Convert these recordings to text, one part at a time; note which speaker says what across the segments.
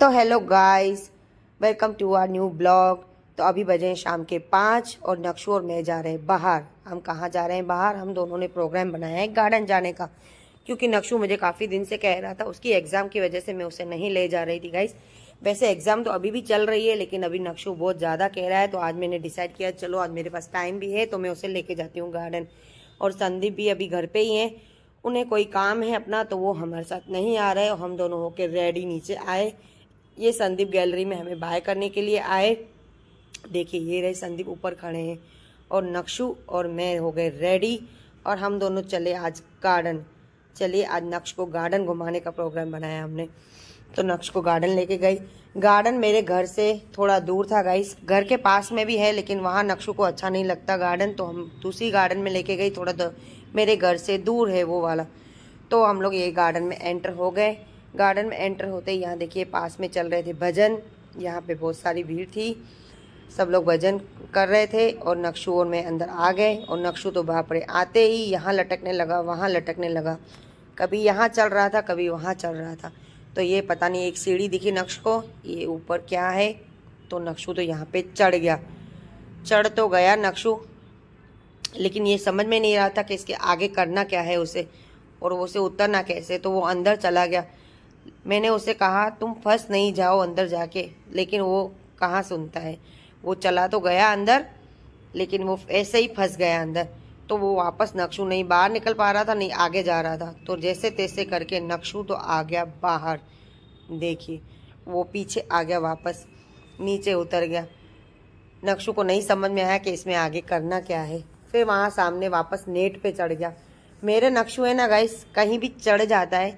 Speaker 1: तो hello guys welcome to our new blog तो अभी बजे हैं शाम के पाँच और नक्शु और मैं जा रहे हैं बाहर हम कहाँ जा रहे हैं बाहर हम दोनों ने प्रोग्राम बनाया है गार्डन जाने का क्योंकि नक्शु मुझे काफ़ी दिन से कह रहा था उसकी एग्ज़ाम की वजह से मैं उसे नहीं ले जा रही थी गाइस वैसे एग्ज़ाम तो अभी भी चल रही है लेकिन अभी नक्शु बहुत ज़्यादा कह रहा है तो आज मैंने डिसाइड किया चलो आज मेरे पास टाइम भी है तो मैं उसे लेके जाती हूँ गार्डन और संदीप भी अभी घर पर ही हैं उन्हें कोई काम है अपना तो वो हमारे साथ नहीं आ रहे और हम दोनों होकर रेडी नीचे आए ये संदीप गैलरी में हमें बाय करने के लिए आए देखिए ये रहे संदीप ऊपर खड़े हैं और नक्शु और मैं हो गए रेडी और हम दोनों चले आज गार्डन चलिए आज नक्श को गार्डन घुमाने का प्रोग्राम बनाया हमने तो नक्श को गार्डन लेके गई गार्डन मेरे घर से थोड़ा दूर था गाइस घर के पास में भी है लेकिन वहाँ नक्शु को अच्छा नहीं लगता गार्डन तो हम दूसरी गार्डन में लेके गई थोड़ा मेरे घर से दूर है वो वाला तो हम लोग ये गार्डन में एंटर हो गए गार्डन में एंटर होते ही यहाँ देखिए पास में चल रहे थे भजन यहाँ पे बहुत सारी भीड़ थी सब लोग भजन कर रहे थे और नक्शू और मैं अंदर आ गए और नक्शू तो पड़े आते ही यहाँ लटकने लगा वहाँ लटकने लगा कभी यहाँ चल रहा था कभी वहाँ चल रहा था तो ये पता नहीं एक सीढ़ी दिखी नक्श को ये ऊपर क्या है तो नक्शू तो यहाँ पे चढ़ गया चढ़ तो गया नक्शू लेकिन ये समझ में नहीं रहा था कि इसके आगे करना क्या है उसे और उसे उतरना कैसे तो वो अंदर चला गया मैंने उसे कहा तुम फंस नहीं जाओ अंदर जाके लेकिन वो कहाँ सुनता है वो चला तो गया अंदर लेकिन वो ऐसे ही फंस गया अंदर तो वो वापस नक्शू नहीं बाहर निकल पा रहा था नहीं आगे जा रहा था तो जैसे तैसे करके नक्शू तो आ गया बाहर देखिए वो पीछे आ गया वापस नीचे उतर गया नक्शू को नहीं समझ में आया कि इसमें आगे करना क्या है फिर वहाँ सामने वापस नेट पे चढ़ गया मेरे नक्शू है ना गाइस कहीं भी चढ़ जाता है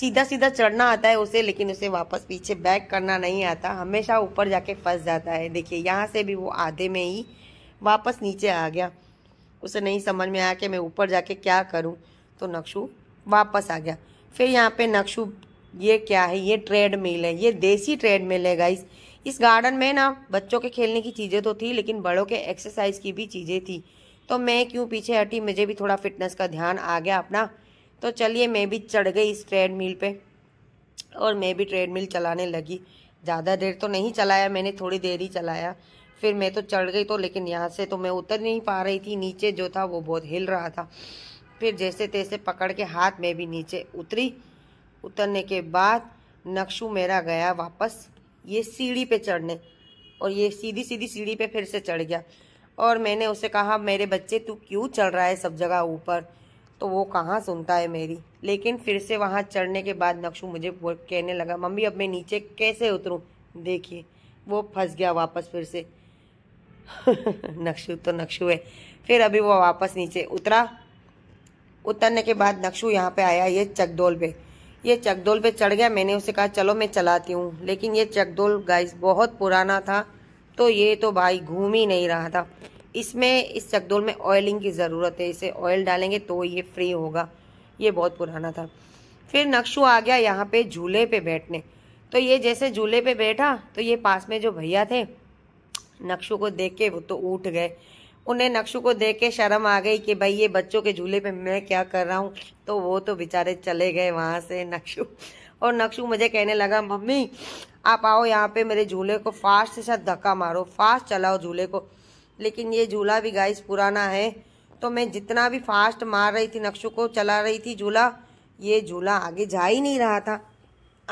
Speaker 1: सीधा सीधा चढ़ना आता है उसे लेकिन उसे वापस पीछे बैक करना नहीं आता हमेशा ऊपर जाके फंस जाता है देखिए यहाँ से भी वो आधे में ही वापस नीचे आ गया उसे नहीं समझ में आया कि मैं ऊपर जाके क्या करूँ तो नक्शु वापस आ गया फिर यहाँ पे नक्शु ये क्या है ये ट्रेड मिल है ये देसी ट्रेड मिल है गाइस इस गार्डन में ना बच्चों के खेलने की चीज़ें तो थी लेकिन बड़ों के एक्सरसाइज की भी चीज़ें थी तो मैं क्यों पीछे हटी मुझे भी थोड़ा फिटनेस का ध्यान आ गया अपना तो चलिए मैं भी चढ़ गई इस ट्रेडमिल पे और मैं भी ट्रेडमिल चलाने लगी ज़्यादा देर तो नहीं चलाया मैंने थोड़ी देर ही चलाया फिर मैं तो चढ़ गई तो लेकिन यहाँ से तो मैं उतर नहीं पा रही थी नीचे जो था वो बहुत हिल रहा था फिर जैसे तैसे पकड़ के हाथ में भी नीचे उतरी उतरने के बाद नक्शू मेरा गया वापस ये सीढ़ी पे चढ़ने और ये सीधी सीधी सीढ़ी पे फिर से चढ़ गया और मैंने उसे कहा मेरे बच्चे तू क्यों चढ़ रहा है सब जगह ऊपर तो वो कहाँ सुनता है मेरी लेकिन फिर से वहाँ चढ़ने के बाद नक्शू मुझे कहने लगा मम्मी अब मैं नीचे कैसे उतरूँ देखिए वो फंस गया वापस फिर से नक्शू तो नक्शू है फिर अभी वो वापस नीचे उतरा उतरने के बाद नक्शू यहाँ पे आया ये चकडोल पे ये चकडोल पे चढ़ गया मैंने उसे कहा चलो मैं चलाती हूँ लेकिन ये चकडोल गाइस बहुत पुराना था तो ये तो भाई घूम ही नहीं रहा था इसमें इस चकदोल में ऑयलिंग की ज़रूरत है इसे ऑयल डालेंगे तो ये फ्री होगा ये बहुत पुराना था फिर नक्शु आ गया यहाँ पे झूले पे बैठने तो ये जैसे झूले पे बैठा तो ये पास में जो भैया थे नक्शु को देख के वो तो उठ गए उन्हें नक्शु को देख के शर्म आ गई कि भाई ये बच्चों के झूले पे मैं क्या कर रहा हूँ तो वो तो बेचारे चले गए वहाँ से नक्शु और नक्शु मुझे कहने लगा मम्मी आप आओ यहाँ पे मेरे झूले को फास्ट से साथ धक्का मारो फास्ट चलाओ झूले को लेकिन ये झूला भी गाइस पुराना है तो मैं जितना भी फास्ट मार रही थी नक्शों को चला रही थी झूला ये झूला आगे जा ही नहीं रहा था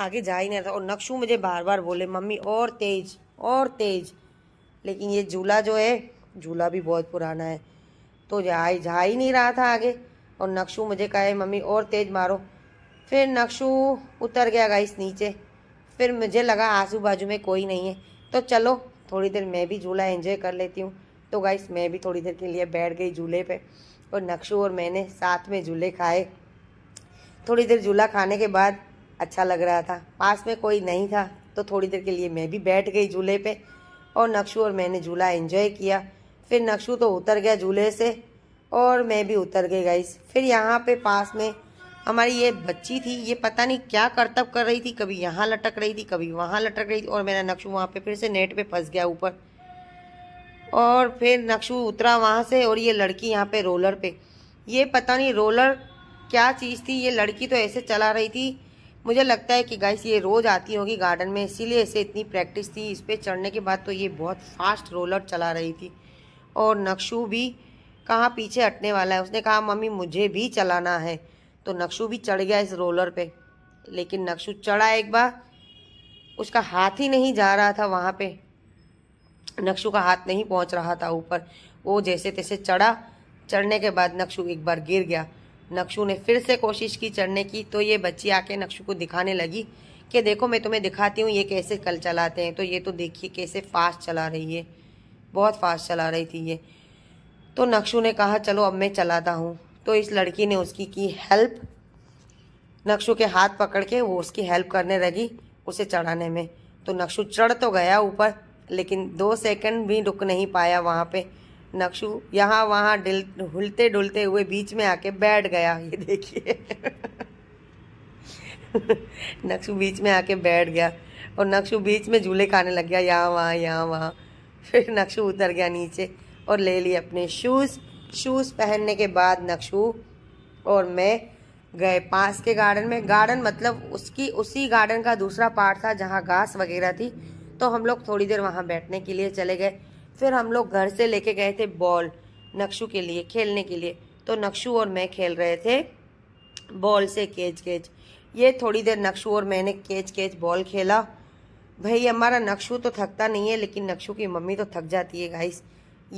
Speaker 1: आगे जा ही नहीं रहा था और नक्शू मुझे बार बार बोले मम्मी और तेज और तेज लेकिन ये झूला जो है झूला भी बहुत पुराना है तो जा ही जा ही नहीं रहा था आगे और नक्शू मुझे कहे मम्मी और तेज मारो फिर नक्शू उतर गया गाइस नीचे फिर मुझे लगा आजू बाजू में कोई नहीं है तो चलो थोड़ी देर मैं भी झूला एंजॉय कर लेती हूँ तो गाइस मैं भी थोड़ी देर के लिए बैठ गई झूले पे और नक्शू और मैंने साथ में झूले खाए थोड़ी देर झूला खाने के बाद अच्छा लग रहा था पास में कोई नहीं था तो थोड़ी देर के लिए मैं भी बैठ गई झूले पे और नक्शू और मैंने झूला एंजॉय किया फिर नक्शू तो उतर गया झूले से और मैं भी उतर गई गाइस फिर यहाँ पे पास में हमारी ये बच्ची थी ये पता नहीं क्या करतब कर रही थी कभी यहाँ लटक रही थी कभी वहाँ लटक रही थी और मेरा नक्शू वहाँ पे फिर से नेट पे फंस गया ऊपर और फिर नक्शु उतरा वहाँ से और ये लड़की यहाँ पे रोलर पे ये पता नहीं रोलर क्या चीज़ थी ये लड़की तो ऐसे चला रही थी मुझे लगता है कि गाइस ये रोज़ आती होगी गार्डन में इसीलिए इसे इतनी प्रैक्टिस थी इस पर चढ़ने के बाद तो ये बहुत फास्ट रोलर चला रही थी और नक्शु भी कहाँ पीछे हटने वाला है उसने कहा मम्मी मुझे भी चलाना है तो नक्शु भी चढ़ गया इस रोलर पर लेकिन नक्शु चढ़ा एक बार उसका हाथ ही नहीं जा रहा था वहाँ पर नक्शु का हाथ नहीं पहुंच रहा था ऊपर वो जैसे तैसे चढ़ा चढ़ने के बाद नक्शु एक बार गिर गया नक्शु ने फिर से कोशिश की चढ़ने की तो ये बच्ची आके नक्शु को दिखाने लगी कि देखो मैं तुम्हें दिखाती हूँ ये कैसे कल चलाते हैं तो ये तो देखिए कैसे फास्ट चला रही है बहुत फास्ट चला रही थी ये तो नक्शु ने कहा चलो अब मैं चलाता हूँ तो इस लड़की ने उसकी की हेल्प नक्शु के हाथ पकड़ के वो उसकी हेल्प करने लगी उसे चढ़ाने में तो नक्शु चढ़ तो गया ऊपर लेकिन दो सेकंड भी रुक नहीं पाया वहाँ पे नक्शु यहाँ वहाँ डिल हुलते डुलते हुए बीच में आके बैठ गया ये देखिए नक्शु बीच में आके बैठ गया और नक्शु बीच में झूले खाने लग गया यहाँ वहाँ यहाँ वहाँ फिर नक्शु उतर गया नीचे और ले लिए अपने शूज़ शूज़ पहनने के बाद नक्शु और मैं गए पास के गार्डन में गार्डन मतलब उसकी उसी गार्डन का दूसरा पार्ट था जहाँ घास वगैरह थी तो हम लोग थोड़ी देर वहाँ बैठने के लिए चले गए फिर हम लोग घर से लेके गए थे बॉल नक्शू के लिए खेलने के लिए तो नक्शू और मैं खेल रहे थे बॉल से केच केच ये थोड़ी देर नक्शू और मैंने केच केच बॉल खेला भाई हमारा नक्शू तो थकता नहीं है लेकिन नक्शू की मम्मी तो थक जाती है गाइस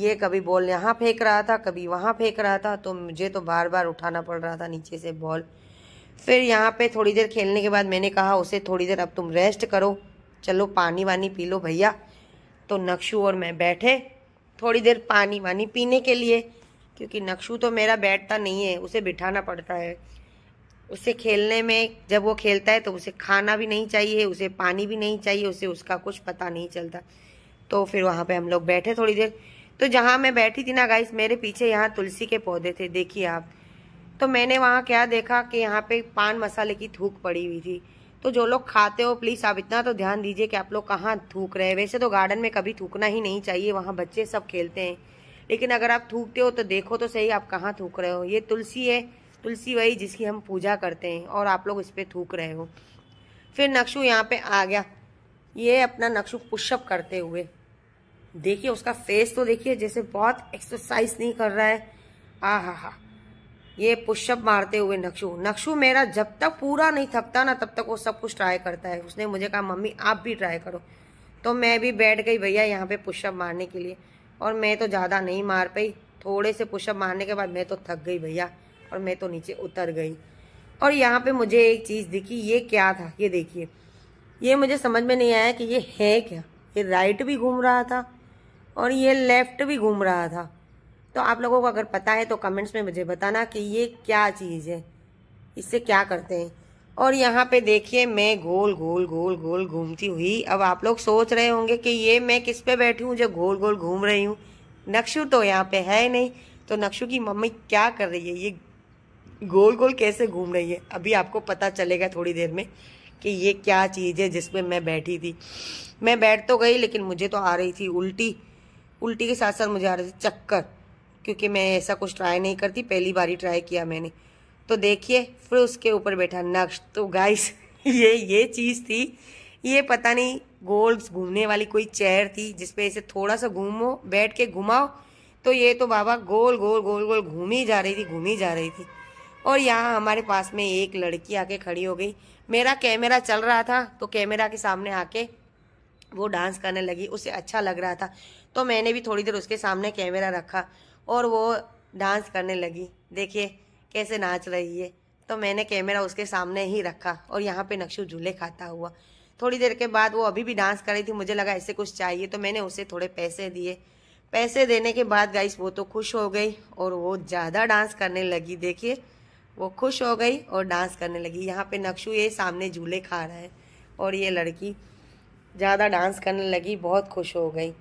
Speaker 1: ये कभी बॉल यहाँ फेंक रहा था कभी वहाँ फेंक रहा था तो मुझे तो बार बार उठाना पड़ रहा था नीचे से बॉल फिर यहाँ पे थोड़ी देर खेलने के बाद मैंने कहा उसे थोड़ी देर अब तुम रेस्ट करो चलो पानी वानी पी लो भैया तो नक्शू और मैं बैठे थोड़ी देर पानी वानी पीने के लिए क्योंकि नक्शू तो मेरा बैठता नहीं है उसे बिठाना पड़ता है उसे खेलने में जब वो खेलता है तो उसे खाना भी नहीं चाहिए उसे पानी भी नहीं चाहिए उसे उसका कुछ पता नहीं चलता तो फिर वहाँ पे हम लोग बैठे थोड़ी देर तो जहाँ मैं बैठी थी ना गाइस मेरे पीछे यहाँ तुलसी के पौधे थे देखिए आप तो मैंने वहाँ क्या देखा कि यहाँ पे पान मसाले की थूक पड़ी हुई थी तो जो लोग खाते हो प्लीज़ आप इतना तो ध्यान दीजिए कि आप लोग कहाँ थूक रहे हैं वैसे तो गार्डन में कभी थूकना ही नहीं चाहिए वहाँ बच्चे सब खेलते हैं लेकिन अगर आप थूकते हो तो देखो तो सही आप कहाँ थूक रहे हो ये तुलसी है तुलसी वही जिसकी हम पूजा करते हैं और आप लोग इस पर थूक रहे हो फिर नक्शु यहाँ पे आ गया ये अपना नक्शु पुशअप करते हुए देखिए उसका फेस तो देखिए जैसे बहुत एक्सरसाइज नहीं कर रहा है आ हा हा ये पुष्यप मारते हुए नक्शु नक्शु मेरा जब तक पूरा नहीं थकता ना तब तक वो सब कुछ ट्राई करता है उसने मुझे कहा मम्मी आप भी ट्राई करो तो मैं भी बैठ गई भैया यहाँ पे पुष्यप मारने के लिए और मैं तो ज़्यादा नहीं मार पाई थोड़े से पुष्यप मारने के बाद मैं तो थक गई भैया और मैं तो नीचे उतर गई और यहाँ पे मुझे एक चीज़ दिखी ये क्या था ये देखिए ये मुझे समझ में नहीं आया कि ये है क्या ये राइट भी घूम रहा था और ये लेफ्ट भी घूम रहा था तो आप लोगों को अगर पता है तो कमेंट्स में मुझे बताना कि ये क्या चीज़ है इससे क्या करते हैं और यहाँ पे देखिए मैं गोल गोल गोल गोल घूमती हुई अब आप लोग सोच रहे होंगे कि ये मैं किस पे बैठी हूँ जो गोल गोल घूम रही हूँ नक्शु तो यहाँ पे है नहीं तो नक्शु की मम्मी क्या कर रही है ये गोल गोल कैसे घूम रही है अभी आपको पता चलेगा थोड़ी देर में कि ये क्या चीज़ है जिसपे मैं बैठी थी मैं बैठ तो गई लेकिन मुझे तो आ रही थी उल्टी उल्टी के साथ साथ मुझे आ रही थी चक्कर क्योंकि मैं ऐसा कुछ ट्राई नहीं करती पहली बार ही ट्राई किया मैंने तो देखिए फिर उसके ऊपर बैठा नक्श तो गाइस ये ये चीज़ थी ये पता नहीं गोल घूमने वाली कोई चेयर थी जिसपे ऐसे थोड़ा सा घूमो बैठ के घुमाओ तो ये तो बाबा गोल गोल गोल गोल घूम ही जा रही थी घूम ही जा रही थी और यहाँ हमारे पास में एक लड़की आके खड़ी हो गई मेरा कैमरा चल रहा था तो कैमरा के सामने आके वो डांस करने लगी उसे अच्छा लग रहा था तो मैंने भी थोड़ी देर उसके सामने कैमरा रखा और वो डांस करने लगी देखिए कैसे नाच रही है तो मैंने कैमरा उसके सामने ही रखा और यहाँ पे नक्शू झूले खाता हुआ थोड़ी देर के बाद वो अभी भी डांस कर रही थी मुझे लगा ऐसे कुछ चाहिए तो मैंने उसे थोड़े पैसे दिए पैसे देने के बाद गाइस वो तो खुश हो गई और वो ज़्यादा डांस करने लगी देखिए वो खुश हो गई और डांस करने लगी यहाँ पे नक्शू ये सामने झूले खा रहा है और ये लड़की ज़्यादा डांस करने लगी बहुत खुश हो गई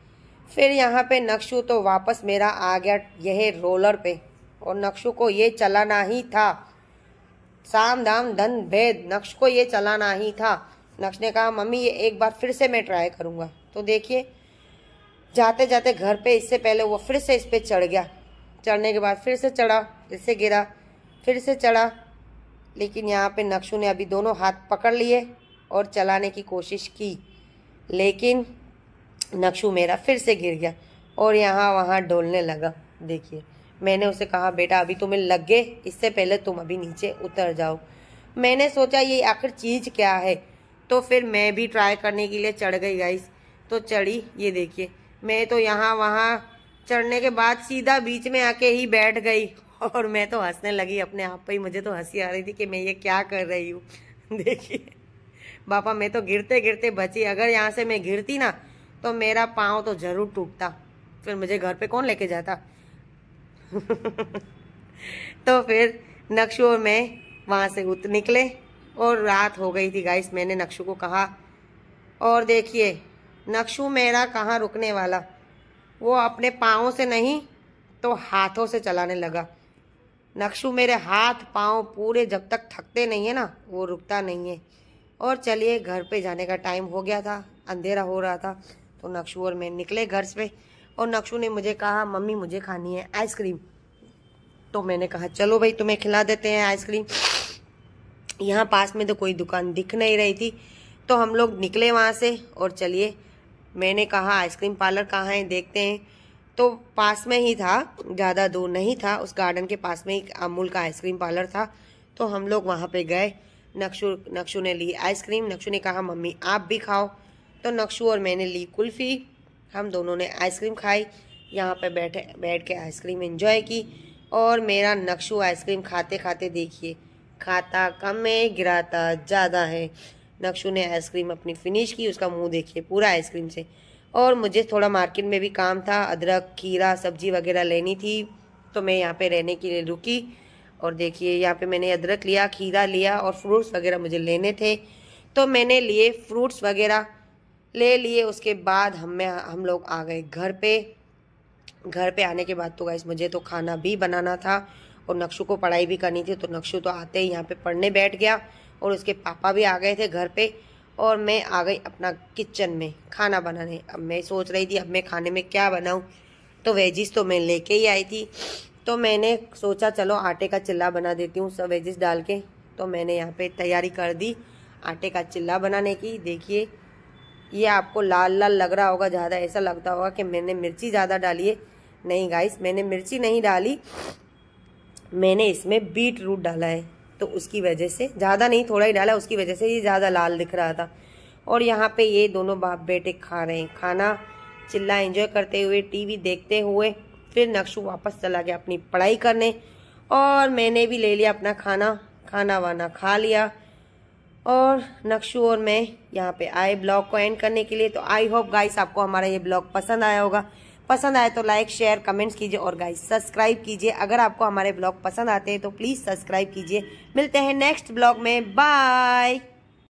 Speaker 1: फिर यहाँ पे नक्शु तो वापस मेरा आ गया यह रोलर पे और नक्शु को ये चलाना ही था साम दाम धन भेद नक्श को ये चलाना ही था नक्श ने कहा मम्मी ये एक बार फिर से मैं ट्राई करूँगा तो देखिए जाते जाते घर पे इससे पहले वो फिर से इस पर चढ़ गया चढ़ने के बाद फिर से चढ़ा फिर से गिरा फिर से चढ़ा लेकिन यहाँ पे नक्शु ने अभी दोनों हाथ पकड़ लिए और चलाने की कोशिश की लेकिन नक्शू मेरा फिर से गिर गया और यहाँ वहाँ डोलने लगा देखिए मैंने उसे कहा बेटा अभी तुम्हें लग गए इससे पहले तुम अभी नीचे उतर जाओ मैंने सोचा ये आखिर चीज़ क्या है तो फिर मैं भी ट्राई करने के लिए चढ़ गई गाइस तो चढ़ी ये देखिए मैं तो यहाँ वहाँ चढ़ने के बाद सीधा बीच में आके ही बैठ गई और मैं तो हंसने लगी अपने आप पर ही मुझे तो हंसी आ रही थी कि मैं ये क्या कर रही हूँ देखिए बापा मैं तो गिरते गिरते बची अगर यहाँ से मैं गिरती ना तो मेरा पाँव तो जरूर टूटता फिर मुझे घर पे कौन लेके जाता तो फिर नक्शु और मैं वहाँ से उत निकले और रात हो गई थी गाइस मैंने नक्शु को कहा और देखिए नक्शु मेरा कहाँ रुकने वाला वो अपने पाँव से नहीं तो हाथों से चलाने लगा नक्शु मेरे हाथ पाँव पूरे जब तक थकते नहीं है ना वो रुकता नहीं है और चलिए घर पे जाने का टाइम हो गया था अंधेरा हो रहा था तो नक्शु और मैं निकले घर से और नक्शु ने मुझे कहा मम्मी मुझे खानी है आइसक्रीम तो मैंने कहा चलो भाई तुम्हें खिला देते हैं आइसक्रीम यहाँ पास में तो कोई दुकान दिख नहीं रही थी तो हम लोग निकले वहाँ से और चलिए मैंने कहा आइसक्रीम पार्लर कहाँ है देखते हैं तो पास में ही था ज़्यादा दूर नहीं था उस गार्डन के पास में ही अमूल का आइसक्रीम पार्लर था तो हम लोग वहाँ पे गए नक्शु नक्शु ने ली आइसक्रीम नक्शु ने कहा मम्मी आप भी खाओ तो नक्शू और मैंने ली कुल्फ़ी हम दोनों ने आइसक्रीम खाई यहाँ पर बैठे बैठ के आइसक्रीम इंजॉय की और मेरा नक्शू आइसक्रीम खाते खाते देखिए खाता कम है गिराता ज़्यादा है नक्शू ने आइसक्रीम अपनी फिनिश की उसका मुंह देखिए पूरा आइसक्रीम से और मुझे थोड़ा मार्केट में भी काम था अदरक खीरा सब्जी वगैरह लेनी थी तो मैं यहाँ पे रहने के लिए रुकी और देखिए यहाँ पे मैंने अदरक लिया खीरा लिया और फ्रूट्स वगैरह मुझे लेने थे तो मैंने लिए फ्रूट्स वगैरह ले लिए उसके बाद हम में हम लोग आ गए घर पे घर पे आने के बाद तो गाइस मुझे तो खाना भी बनाना था और नक्शु को पढ़ाई भी करनी थी तो नक्शु तो आते ही यहाँ पे पढ़ने बैठ गया और उसके पापा भी आ गए थे घर पे और मैं आ गई अपना किचन में खाना बनाने अब मैं सोच रही थी अब मैं खाने में क्या बनाऊँ तो वेजिस तो मैं ले ही आई थी तो मैंने सोचा चलो आटे का चिल्ला बना देती हूँ सब वेजिस डाल के तो मैंने यहाँ पर तैयारी कर दी आटे का चिल्ला बनाने की देखिए ये आपको लाल लाल लग रहा होगा ज़्यादा ऐसा लगता होगा कि मैंने मिर्ची ज़्यादा डाली है नहीं गाइस मैंने मिर्ची नहीं डाली मैंने इसमें बीट रूट डाला है तो उसकी वजह से ज़्यादा नहीं थोड़ा ही डाला उसकी वजह से ये ज़्यादा लाल दिख रहा था और यहाँ पे ये दोनों बाप बेटे खा रहे हैं खाना चिल्ला इंजॉय करते हुए टीवी देखते हुए फिर नक्शु वापस चला गया अपनी पढ़ाई करने और मैंने भी ले लिया अपना खाना खाना वाना खा लिया और नक्शू और मैं यहाँ पे आए ब्लॉग को एंड करने के लिए तो आई होप गाइस आपको हमारा ये ब्लॉग पसंद आया होगा पसंद आए तो लाइक शेयर कमेंट्स कीजिए और गाइस सब्सक्राइब कीजिए अगर आपको हमारे ब्लॉग पसंद आते हैं तो प्लीज़ सब्सक्राइब कीजिए मिलते हैं नेक्स्ट ब्लॉग में बाय